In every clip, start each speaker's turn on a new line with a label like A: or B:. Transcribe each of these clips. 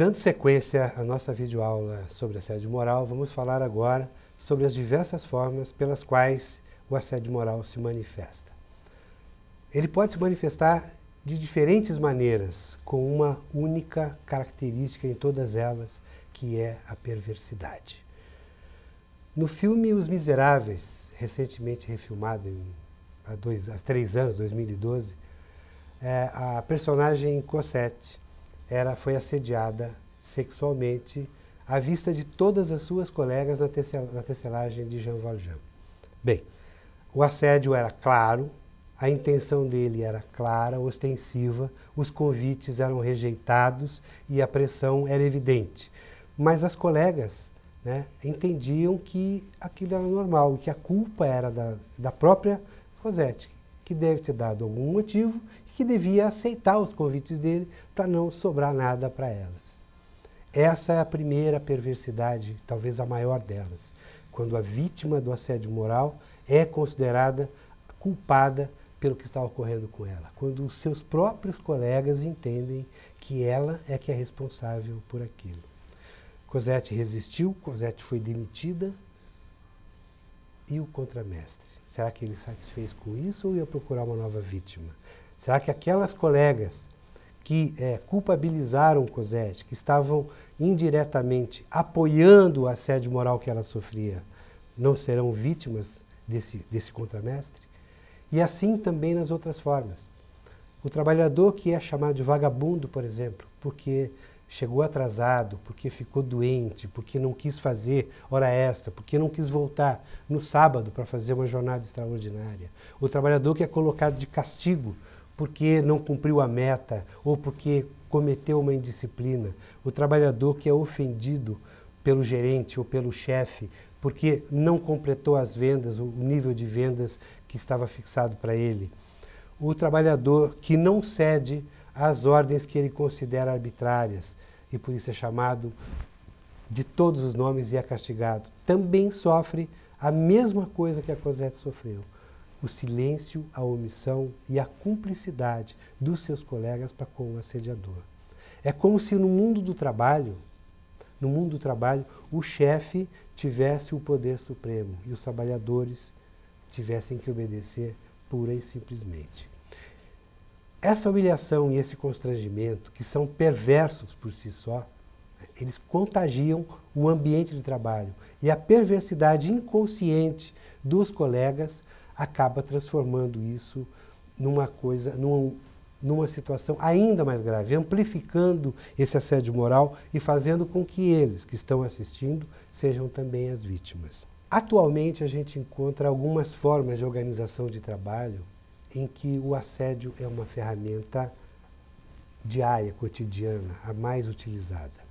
A: Dando sequência à nossa videoaula sobre assédio moral, vamos falar agora sobre as diversas formas pelas quais o assédio moral se manifesta. Ele pode se manifestar de diferentes maneiras, com uma única característica em todas elas, que é a perversidade. No filme Os Miseráveis, recentemente refilmado em, há, dois, há três anos, 2012, é, eh, a personagem Cosette era, foi assediada sexualmente à vista de todas as suas colegas na, tecel, na tecelagem de Jean Valjean. Bem, o assédio era claro, a intenção dele era clara, ostensiva, os convites eram rejeitados e a pressão era evidente. Mas as colegas né, entendiam que aquilo era normal, que a culpa era da, da própria Cosette, que deve ter dado algum motivo e que devia aceitar os convites dele para não sobrar nada para elas. Essa é a primeira perversidade, talvez a maior delas, quando a vítima do assédio moral é considerada culpada pelo que está ocorrendo com ela, quando os seus próprios colegas entendem que ela é que é responsável por aquilo. Cosette resistiu, Cosette foi demitida, e o contramestre? Será que ele satisfez com isso ou ia procurar uma nova vítima? Será que aquelas colegas que é, culpabilizaram Cosette, que estavam indiretamente apoiando o assédio moral que ela sofria, não serão vítimas desse, desse contramestre? E assim também nas outras formas. O trabalhador que é chamado de vagabundo, por exemplo, porque chegou atrasado, porque ficou doente, porque não quis fazer hora extra, porque não quis voltar no sábado para fazer uma jornada extraordinária. O trabalhador que é colocado de castigo porque não cumpriu a meta ou porque cometeu uma indisciplina. O trabalhador que é ofendido pelo gerente ou pelo chefe porque não completou as vendas, o nível de vendas que estava fixado para ele. O trabalhador que não cede as ordens que ele considera arbitrárias, e por isso é chamado de todos os nomes e é castigado. Também sofre a mesma coisa que a Cosette sofreu: o silêncio, a omissão e a cumplicidade dos seus colegas para com o assediador. É como se no mundo do trabalho, no mundo do trabalho, o chefe tivesse o poder supremo e os trabalhadores tivessem que obedecer pura e simplesmente. Essa humilhação e esse constrangimento, que são perversos por si só, eles contagiam o ambiente de trabalho e a perversidade inconsciente dos colegas acaba transformando isso numa coisa, num, numa situação ainda mais grave, amplificando esse assédio moral e fazendo com que eles que estão assistindo sejam também as vítimas. Atualmente a gente encontra algumas formas de organização de trabalho em que o assédio é uma ferramenta diária, cotidiana, a mais utilizada.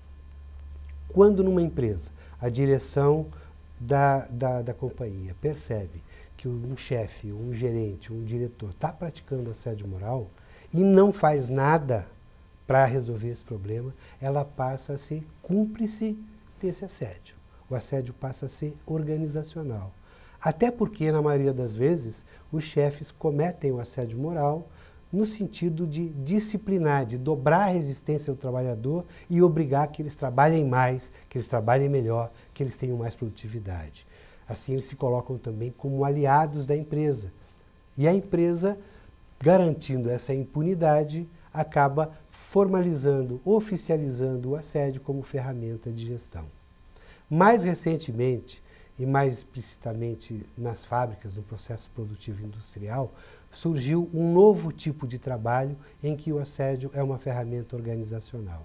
A: Quando numa empresa a direção da, da, da companhia percebe que um chefe, um gerente, um diretor está praticando assédio moral e não faz nada para resolver esse problema, ela passa a ser cúmplice desse assédio. O assédio passa a ser organizacional. Até porque, na maioria das vezes, os chefes cometem o assédio moral no sentido de disciplinar, de dobrar a resistência do trabalhador e obrigar que eles trabalhem mais, que eles trabalhem melhor, que eles tenham mais produtividade. Assim, eles se colocam também como aliados da empresa. E a empresa, garantindo essa impunidade, acaba formalizando, oficializando o assédio como ferramenta de gestão. Mais recentemente, e mais explicitamente nas fábricas, no processo produtivo industrial, surgiu um novo tipo de trabalho em que o assédio é uma ferramenta organizacional.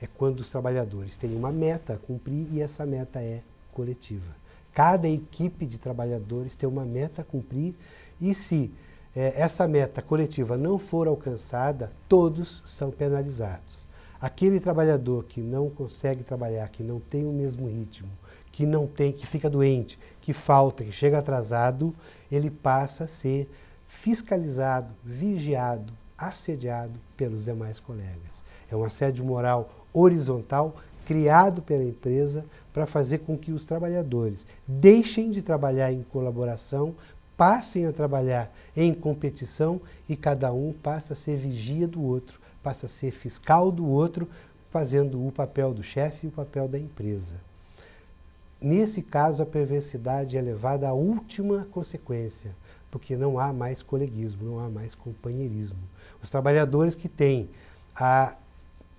A: É quando os trabalhadores têm uma meta a cumprir e essa meta é coletiva. Cada equipe de trabalhadores tem uma meta a cumprir e se é, essa meta coletiva não for alcançada, todos são penalizados. Aquele trabalhador que não consegue trabalhar, que não tem o mesmo ritmo, que não tem, que fica doente, que falta, que chega atrasado, ele passa a ser fiscalizado, vigiado, assediado pelos demais colegas. É um assédio moral horizontal criado pela empresa para fazer com que os trabalhadores deixem de trabalhar em colaboração, passem a trabalhar em competição e cada um passa a ser vigia do outro, passa a ser fiscal do outro, fazendo o papel do chefe e o papel da empresa. Nesse caso, a perversidade é levada à última consequência, porque não há mais coleguismo, não há mais companheirismo. Os trabalhadores que têm a,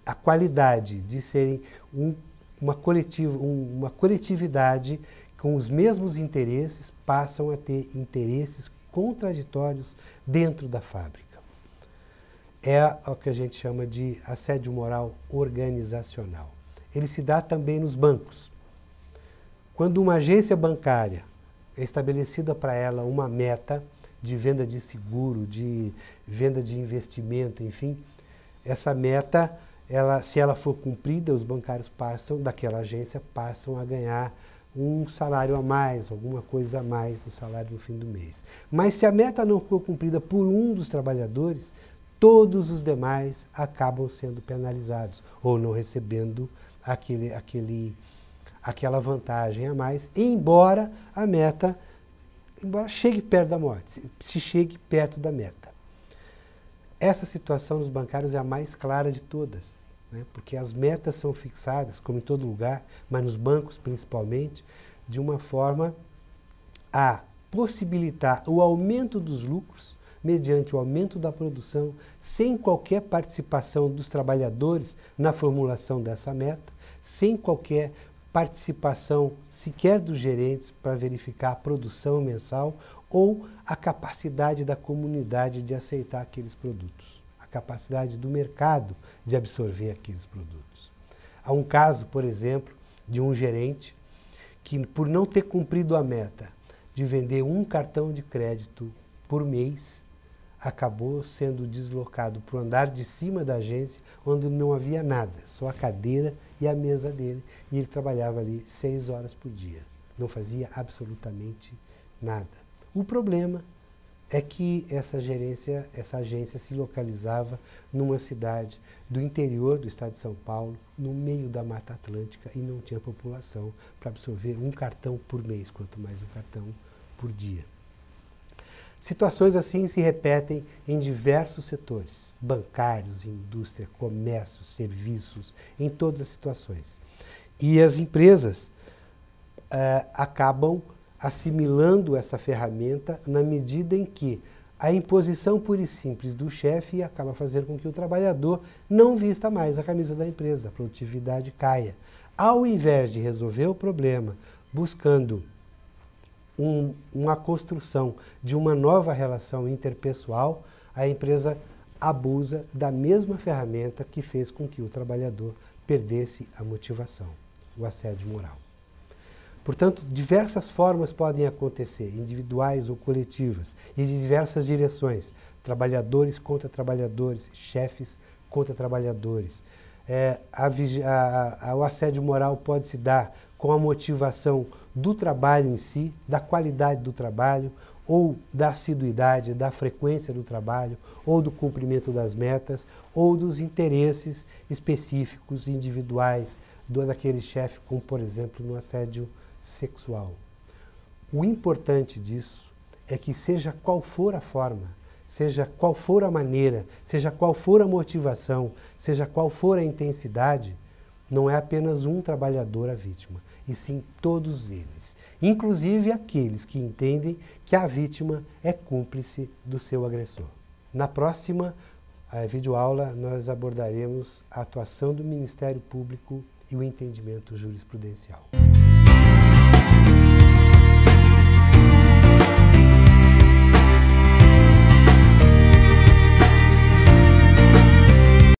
A: a qualidade de serem um, uma, coletiva, um, uma coletividade com os mesmos interesses passam a ter interesses contraditórios dentro da fábrica. É o que a gente chama de assédio moral organizacional. Ele se dá também nos bancos. Quando uma agência bancária é estabelecida para ela uma meta de venda de seguro, de venda de investimento, enfim, essa meta, ela, se ela for cumprida, os bancários passam daquela agência passam a ganhar um salário a mais, alguma coisa a mais no salário no fim do mês. Mas se a meta não for cumprida por um dos trabalhadores, todos os demais acabam sendo penalizados ou não recebendo aquele, aquele aquela vantagem a mais, embora a meta, embora chegue perto da morte, se chegue perto da meta. Essa situação dos bancários é a mais clara de todas, né? porque as metas são fixadas, como em todo lugar, mas nos bancos principalmente, de uma forma a possibilitar o aumento dos lucros mediante o aumento da produção, sem qualquer participação dos trabalhadores na formulação dessa meta, sem qualquer participação sequer dos gerentes para verificar a produção mensal ou a capacidade da comunidade de aceitar aqueles produtos, a capacidade do mercado de absorver aqueles produtos. Há um caso, por exemplo, de um gerente que, por não ter cumprido a meta de vender um cartão de crédito por mês, acabou sendo deslocado para o andar de cima da agência, onde não havia nada, só a cadeira e a mesa dele. E ele trabalhava ali seis horas por dia, não fazia absolutamente nada. O problema é que essa gerência, essa agência se localizava numa cidade do interior do estado de São Paulo, no meio da Mata Atlântica, e não tinha população para absorver um cartão por mês, quanto mais um cartão por dia. Situações assim se repetem em diversos setores: bancários, indústria, comércio, serviços, em todas as situações. E as empresas uh, acabam assimilando essa ferramenta na medida em que a imposição pura e simples do chefe acaba fazendo com que o trabalhador não vista mais a camisa da empresa, a produtividade caia. Ao invés de resolver o problema buscando um, uma construção de uma nova relação interpessoal, a empresa abusa da mesma ferramenta que fez com que o trabalhador perdesse a motivação, o assédio moral. Portanto, diversas formas podem acontecer, individuais ou coletivas, e de diversas direções: trabalhadores contra trabalhadores, chefes contra trabalhadores. É, a, a, a, o assédio moral pode se dar com a motivação do trabalho em si, da qualidade do trabalho, ou da assiduidade, da frequência do trabalho, ou do cumprimento das metas, ou dos interesses específicos individuais do daquele chefe, como por exemplo no assédio sexual. O importante disso é que seja qual for a forma, seja qual for a maneira, seja qual for a motivação, seja qual for a intensidade, não é apenas um trabalhador a vítima, e sim todos eles, inclusive aqueles que entendem que a vítima é cúmplice do seu agressor. Na próxima a eh, videoaula, nós abordaremos a atuação do Ministério Público e o entendimento jurisprudencial.